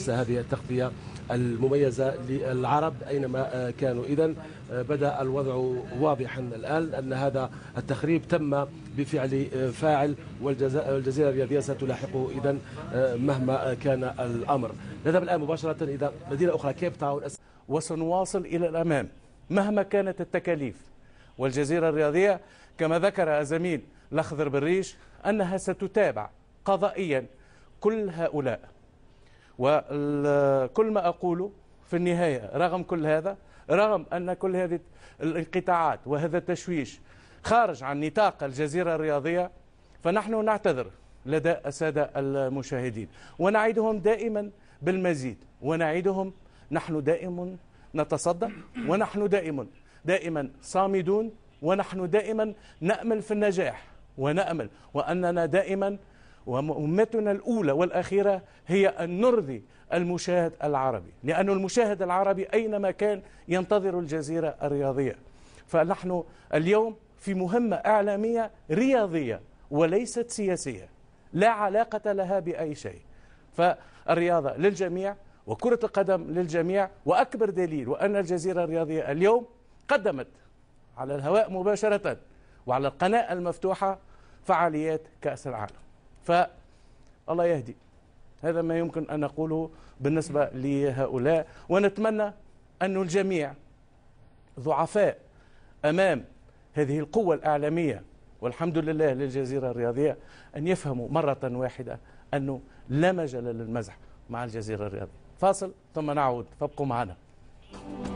هذه التغطية المميزة للعرب أينما آه، كانوا إذا آه، بدأ الوضع واضحا الآن أن هذا التخريب تم بفعل آه، فاعل والجزيرة الرياضية ستلاحقه إذا مهما كان الأمر نذهب الآن مباشرة إلى مدينة أخرى كيب تاون وسنواصل إلى الأمام مهما كانت التكاليف والجزيرة الرياضية كما ذكر الزميل لخضر بالريش أنها ستتابع قضائيا كل هؤلاء وكل ما أقوله في النهاية رغم كل هذا رغم أن كل هذه الانقطاعات وهذا التشويش خارج عن نطاق الجزيرة الرياضية فنحن نعتذر لدى السادة المشاهدين ونعيدهم دائما بالمزيد ونعيدهم نحن دائما نتصدى ونحن دائما دائما صامدون ونحن دائما نأمل في النجاح ونأمل وأننا دائما ومهمتنا الأولى والأخيرة هي أن نرضي المشاهد العربي لأن المشاهد العربي أينما كان ينتظر الجزيرة الرياضية فنحن اليوم في مهمة إعلامية رياضية وليست سياسية لا علاقة لها بأي شيء فالرياضة للجميع وكرة القدم للجميع وأكبر دليل وأن الجزيرة الرياضية اليوم قدمت على الهواء مباشرة وعلى القناة المفتوحة فعاليات كأس العالم ف الله يهدي هذا ما يمكن أن نقوله بالنسبة لهؤلاء ونتمنى أن الجميع ضعفاء أمام هذه القوة الإعلامية والحمد لله للجزيرة الرياضية أن يفهموا مرة واحدة أنه لا مجال للمزح مع الجزيرة الرياضية فاصل ثم نعود فابقوا معنا